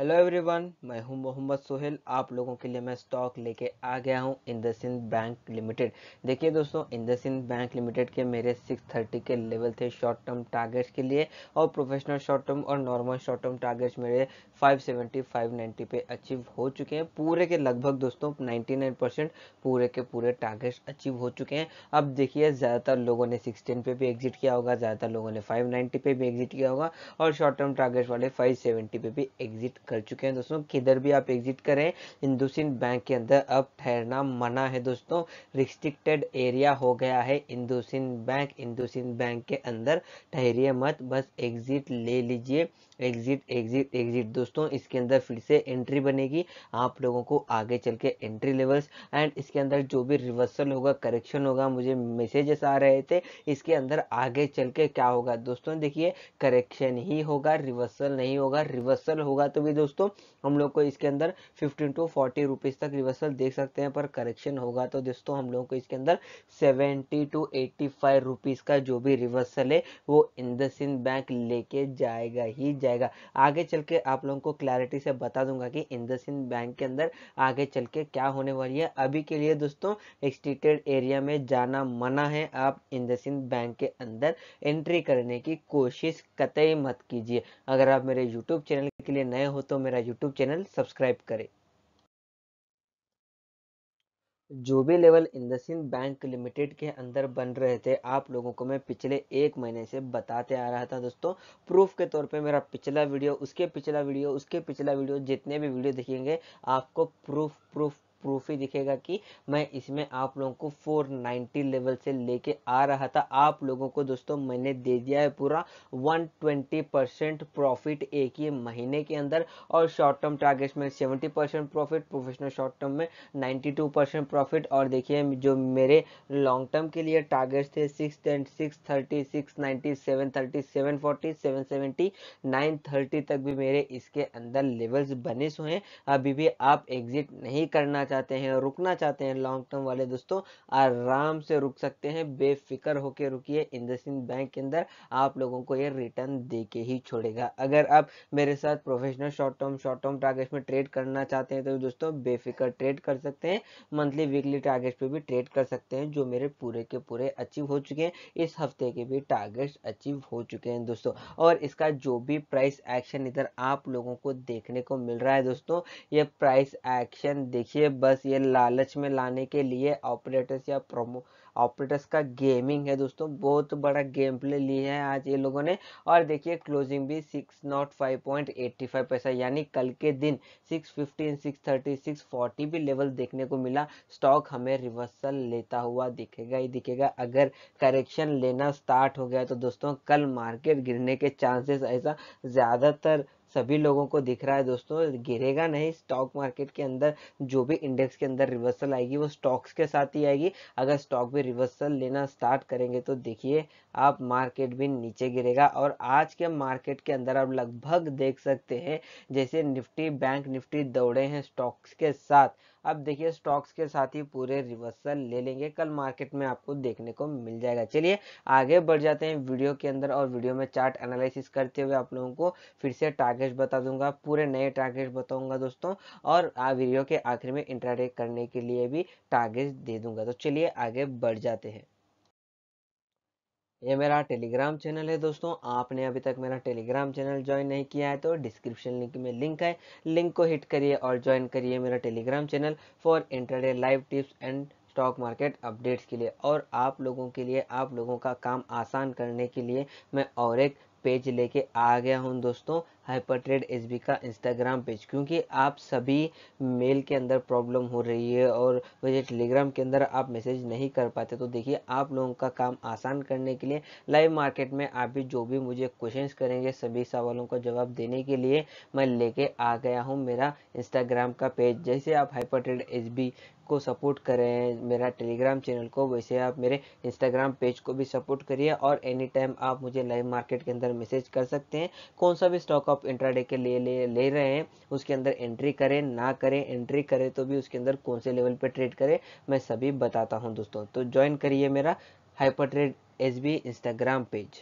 hello everyone मैं हूं मोहम्मद सोहेल आप लोगों के लिए मैं स्टॉक लेके आ गया हूं इंडसिंड बैंक लिमिटेड देखिए दोस्तों इंडसिंड बैंक लिमिटेड के मेरे 630 के लेवल थे शॉर्ट टर्म टारगेट्स के लिए और प्रोफेशनल शॉर्ट टर्म और नॉर्मल शॉर्ट टर्म टारगेट्स मेरे 570 590 पे अचीव हो चुके हैं पूरे के लगभग दोस्तों नाइन्टी पूरे के पूरे टारगेट्स अचीव हो चुके हैं अब देखिए ज़्यादातर लोगों ने सिक्सटीन पे भी एग्जिट किया होगा ज़्यादातर लोगों ने फाइव पे भी एग्जिट किया होगा और शॉर्ट टर्म टारगेट्स वाले फाइव पे भी एग्जिट कर चुके हैं दोस्तों किधर भी आप एग्जिट करें इंदुसिन बैंक के अंदर अब ठहरना मना है दोस्तों रिस्ट्रिक्टेड एरिया हो गया है इंदुसिन बैंक इंदुसिन बैंक के अंदर ठहरिए मत बस एग्जिट ले लीजिए एग्जिट एग्जिट एग्जिट दोस्तों इसके अंदर फिर से एंट्री बनेगी आप लोगों को आगे चल के एंट्री लेवल्स एंड इसके अंदर जो भी रिवर्सल होगा करेक्शन होगा मुझे मैसेजेस आ रहे थे इसके अंदर आगे चल के क्या होगा दोस्तों देखिए करेक्शन ही होगा रिवर्सल नहीं होगा रिवर्सल होगा तो भी दोस्तों हम लोग को इसके अंदर फिफ्टीन टू फोर्टी रुपीज़ तक रिवर्सल देख सकते हैं पर करेक्शन होगा तो दोस्तों हम लोग को इसके अंदर seventy to eighty five rupees का जो भी रिवर्सल है वो इंदसिन बैंक लेके जाएगा ही जाएगा आगे चल के आप लोगों को क्लैरिटी से बता दूंगा कि इंदसिन बैंक के अंदर आगे चल के क्या होने वाली है अभी के लिए दोस्तों एक्सटेटेड एरिया में जाना मना है आप इंदसिन बैंक के अंदर एंट्री करने की कोशिश कतई मत कीजिए अगर आप मेरे यूट्यूब चैनल के लिए नए हो तो मेरा YouTube चैनल सब्सक्राइब करें जो भी लेवल इंदसिन बैंक लिमिटेड के अंदर बन रहे थे आप लोगों को मैं पिछले एक महीने से बताते आ रहा था दोस्तों प्रूफ के तौर पे मेरा पिछला वीडियो उसके पिछला वीडियो उसके पिछला वीडियो जितने भी वीडियो देखेंगे आपको प्रूफ प्रूफ प्रूफ ही दिखेगा कि मैं इसमें आप लोगों को 490 लेवल से लेके आ रहा था आप लोगों को दोस्तों मैंने दे दिया है पूरा 120 परसेंट प्रॉफिट एक ही महीने के अंदर और शॉर्ट टर्म टारगेट्स में 70 percent profit professional short term में 92 परसेंट प्रॉफिट और देखिए जो मेरे लॉन्ग टर्म के लिए टारगेट्स थे six ten six thirty six ninety seven thirty seven forty seven seventy nine thirty तक भी मेरे इसके अंदर लेवल्स बने हुए हैं अभी भी आप एग्जिट नहीं करना चाहते हैं रुकना चाहते हैं लॉन्ग टर्म वाले दोस्तों आराम से रुक सकते हैं बेफिक्र होकर रुकिए इंडसिंग बैंक के अंदर आप लोगों को ये रिटर्न दे के ही छोड़ेगा अगर आप मेरे साथ professional short term short term target में ट्रेड करना चाहते हैं तो दोस्तों बेफिक्र ट्रेड कर सकते हैं मंथली वीकली टारगेट पर भी ट्रेड कर सकते हैं जो मेरे पूरे के पूरे अचीव हो चुके हैं इस हफ्ते के भी टारगेट्स अचीव हो चुके हैं दोस्तों और इसका जो भी प्राइस एक्शन इधर आप लोगों को देखने को मिल रहा है दोस्तों ये प्राइस एक्शन देखिए बस ये लालच में लाने के लिए ऑपरेटर्स या प्रोमो ऑपरेटर्स का गेमिंग है दोस्तों बहुत बड़ा गेम प्ले लिए है आज ये लोगों ने और देखिए क्लोजिंग भी six nought five point eighty five पैसा यानी कल के दिन six fifteen six thirty six forty भी लेवल देखने को मिला स्टॉक हमें रिवर्सल लेता हुआ दिखेगा ही दिखेगा अगर करेक्शन लेना स्टार्ट हो गया तो दोस्तों कल मार्केट गिरने के चांसेस ऐसा ज़्यादातर सभी लोगों को दिख रहा है दोस्तों गिरेगा नहीं स्टॉक मार्केट के अंदर जो भी इंडेक्स के अंदर रिवर्सल आएगी वो स्टॉक्स के साथ ही आएगी अगर स्टॉक भी रिवर्सल लेना स्टार्ट करेंगे तो देखिए आप मार्केट भी नीचे गिरेगा और आज के मार्केट के अंदर आप लगभग देख सकते हैं जैसे निफ्टी बैंक निफ्टी दौड़े हैं स्टॉक्स के साथ अब देखिए स्टॉक्स के साथ ही पूरे रिवर्सल ले लेंगे कल मार्केट में आपको देखने को मिल जाएगा चलिए आगे बढ़ जाते हैं वीडियो के अंदर और वीडियो में चार्ट एनालिसिस करते हुए आप लोगों को फिर से टारगेट बता दूंगा पूरे नए टारगेट बताऊंगा दोस्तों और वीडियो के आखिर में इंटरटेक करने के लिए भी टारगेट दे दूंगा तो चलिए आगे बढ़ जाते हैं ये मेरा टेलीग्राम चैनल है दोस्तों आपने अभी तक मेरा टेलीग्राम चैनल ज्वाइन नहीं किया है तो डिस्क्रिप्शन लिंक में लिंक है लिंक को हिट करिए और ज्वाइन करिए मेरा Telegram channel for intraday live tips and stock market updates के लिए और आप लोगों के लिए आप लोगों का काम आसान करने के लिए मैं और एक पेज लेके आ गया हूँ दोस्तों हाइपर ट्रेड एस का इंस्टाग्राम पेज क्योंकि आप सभी मेल के अंदर प्रॉब्लम हो रही है और वैसे टेलीग्राम के अंदर आप मैसेज नहीं कर पाते तो देखिए आप लोगों का काम आसान करने के लिए लाइव मार्केट में आप भी जो भी मुझे क्वेश्चन करेंगे सभी सवालों का जवाब देने के लिए मैं लेके आ गया हूँ मेरा इंस्टाग्राम का पेज जैसे आप हाइपर ट्रेड एस को सपोर्ट करें मेरा टेलीग्राम चैनल को वैसे आप मेरे इंस्टाग्राम पेज को भी सपोर्ट करिए और एनी टाइम आप मुझे लाइव मार्केट के अंदर मैसेज कर सकते हैं कौन सा भी स्टॉक आप आप इंट्राडे के ले ले ले रहे हैं उसके अंदर एंट्री करें ना करें एंट्री करें तो भी उसके अंदर कौन से लेवल पे ट्रेड करें मैं सभी बताता हूं दोस्तों तो ज्वाइन करिए मेरा हाइपर ट्रेड एस बी इंस्टाग्राम पेज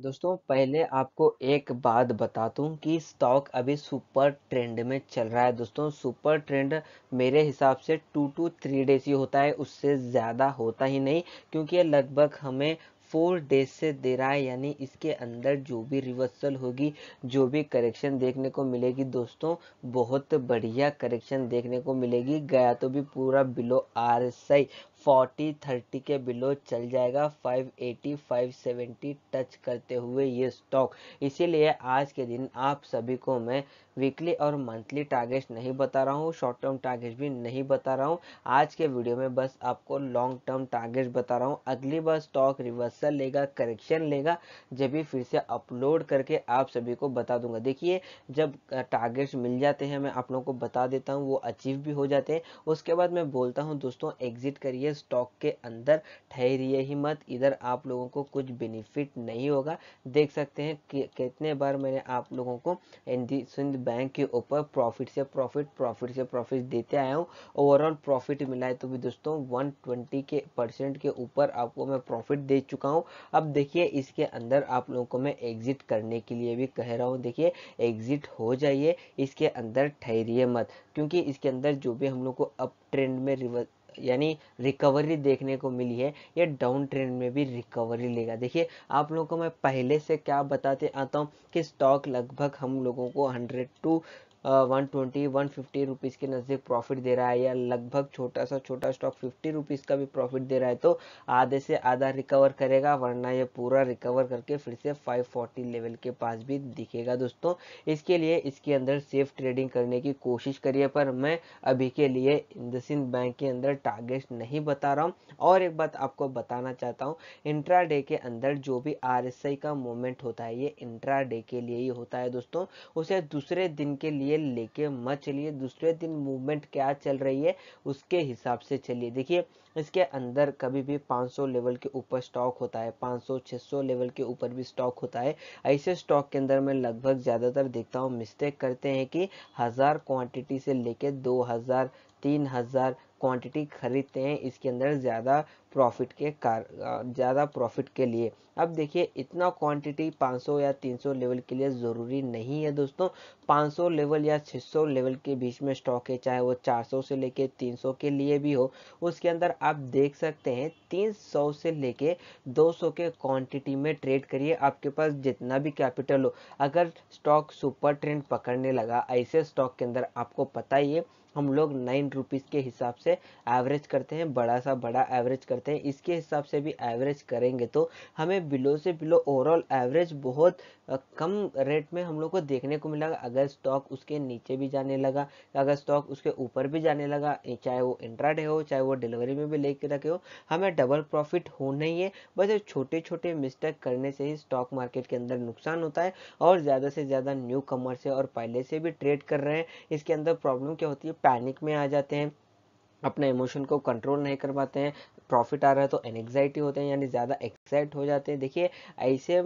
दोस्तों पहले आपको एक बात बता दूं कि स्टॉक अभी सुपर ट्रेंड में चल रहा है दोस्तों सुपर ट्रेंड मेरे हिसाब से टू टू थ्री डेज ही होता है उससे ज़्यादा होता ही नहीं क्योंकि ये लगभग हमें फोर डेज से दे रहा है यानी इसके अंदर जो भी रिवर्सल होगी जो भी करेक्शन देखने को मिलेगी दोस्तों बहुत बढ़िया करेक्शन देखने को मिलेगी गया तो भी पूरा below R S I forty thirty के बिलो चल जाएगा five eighty five seventy touch करते हुए ये स्टॉक इसीलिए आज के दिन आप सभी को मैं वीकली और मंथली टारगेट नहीं बता रहा हूँ शॉर्ट टर्म टारगेट भी नहीं बता रहा हूँ आज के वीडियो में बस आपको लॉन्ग टर्म टारगेट बता रहा हूँ अगली बार स्टॉक रिवर्सल लेगा करेक्शन लेगा जब भी फिर से अपलोड करके आप सभी को बता दूंगा देखिए जब टारगेट्स मिल जाते हैं मैं आप लोगों को बता देता हूँ वो अचीव भी हो जाते हैं उसके बाद मैं बोलता हूँ दोस्तों एग्जिट करिए के स्टॉक के अंदर ठहरिए ही मत इधर आप लोगों को कुछ बेनिफिट नहीं होगा देख सकते हैं कि कितने बार मैंने आप लोगों को सिंध बैंक के ऊपर प्रॉफिट से प्रॉफिट प्रॉफिट से प्रॉफिट देते आया हूँ ओवरऑल प्रॉफिट मिला है तो भी दोस्तों वन के परसेंट के ऊपर आपको मैं प्रॉफिट दे चुका हूँ अब देखिए इसके अंदर आप लोगों को मैं एग्जिट करने के लिए भी कह रहा हूँ देखिए एग्जिट हो जाइए इसके अंदर ठहरिए मत क्योंकि इसके अंदर जो भी हम लोग को अप ट्रेंड में रिवर्स यानी रिकवरी देखने को मिली है ये डाउन ट्रेंड में भी रिकवरी लेगा देखिए आप लोगों को मैं पहले से क्या बताते आता हूँ कि स्टॉक लगभग हम लोगों को 100 to one twenty one fifty rupees के नज़दीक प्रॉफिट दे रहा है या लगभग छोटा सा छोटा स्टॉक फिफ्टी रुपीज़ का भी प्रॉफिट दे रहा है तो आधे से आधा रिकवर करेगा वरना ये पूरा रिकवर करके फिर से फाइव फोर्टी लेवल के पास भी दिखेगा दोस्तों इसके लिए इसके अंदर सेफ ट्रेडिंग करने की कोशिश करिए पर मैं अभी के लिए इंदसिन बैंक के अंदर टारगेट नहीं बता रहा हूँ और एक बात आपको बताना चाहता हूँ इंट्रा डे के अंदर जो भी आर का मोमेंट होता है ये इंट्रा डे के लिए ही होता है दोस्तों उसे दूसरे दिन के लिए चलिए लेके मत चलिए दूसरे दिन मूवमेंट क्या चल रही है उसके हिसाब से चलिए देखिए इसके अंदर कभी भी 500 लेवल के ऊपर स्टॉक होता है 500 600 लेवल के ऊपर भी स्टॉक होता है ऐसे स्टॉक के अंदर मैं लगभग ज़्यादातर देखता हूँ मिस्टेक करते हैं कि हज़ार क्वांटिटी से लेके 2000 तीन हज़ार क्वांटिटी खरीदते हैं इसके अंदर ज़्यादा प्रॉफिट के कार ज़्यादा प्रॉफिट के लिए अब देखिए इतना क्वांटिटी 500 या 300 लेवल के लिए ज़रूरी नहीं है दोस्तों 500 लेवल या 600 लेवल के बीच में स्टॉक है चाहे वो 400 से लेके 300 के लिए भी हो उसके अंदर आप देख सकते हैं 300 से लेके 200 के क्वांटिटी में ट्रेड करिए आपके पास जितना भी कैपिटल हो अगर स्टॉक सुपर ट्रेंड पकड़ने लगा ऐसे स्टॉक के अंदर आपको पता ही है हम लोग नाइन रुपीज़ के हिसाब से एवरेज करते हैं बड़ा सा बड़ा एवरेज करते हैं इसके हिसाब से भी एवरेज करेंगे तो हमें बिलो से बिलो ओवरऑल एवरेज बहुत कम रेट में हम लोग को देखने को मिला अगर स्टॉक उसके नीचे भी जाने लगा अगर स्टॉक उसके ऊपर भी जाने लगा चाहे वो इंट्राडे हो चाहे वो डिलीवरी में भी लेके रखे हो हमें डबल प्रॉफिट होना ही है बस छोटे छोटे मिस्टेक करने से ही स्टॉक मार्केट के अंदर नुकसान होता है और ज़्यादा से ज़्यादा न्यू कमर से और पहले से भी ट्रेड कर रहे हैं इसके अंदर प्रॉब्लम क्या होती है पैनिक में आ जाते हैं अपने इमोशन को कंट्रोल नहीं कर पाते हैं प्रॉफिट आ रहा है तो एनग्जाइटी होते हैं यानी ज़्यादा एक्साइट हो जाते हैं देखिए ऐसे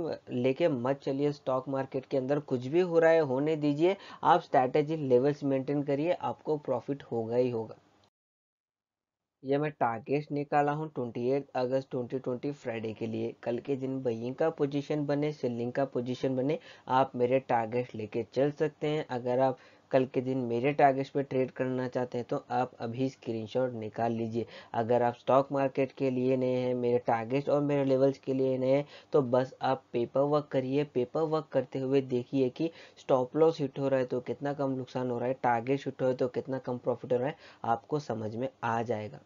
लेके मत चलिए स्टॉक मार्केट के अंदर कुछ भी हो रहा है होने दीजिए आप स्ट्रैटेजी लेवल्स मेंटेन करिए आपको प्रॉफिट होगा ही होगा ये मैं टारगेट निकाला हूँ 28 अगस्त 2020 फ्राइडे के लिए कल के दिन बइंग का पोजीशन बने सेलिंग का पोजीशन बने आप मेरे टारगेट लेके चल सकते हैं अगर आप कल के दिन मेरे टारगेट्स पे ट्रेड करना चाहते हैं तो आप अभी स्क्रीनशॉट निकाल लीजिए अगर आप स्टॉक मार्केट के लिए नए हैं मेरे टारगेट्स और मेरे लेवल्स के लिए नए हैं तो बस आप पेपर वर्क करिए पेपर वर्क करते हुए देखिए कि स्टॉप लॉस हिट हो रहा है तो कितना कम नुकसान हो रहा है टारगेट हिट हो रहा है तो कितना कम प्रॉफिट हो रहा है आपको समझ में आ जाएगा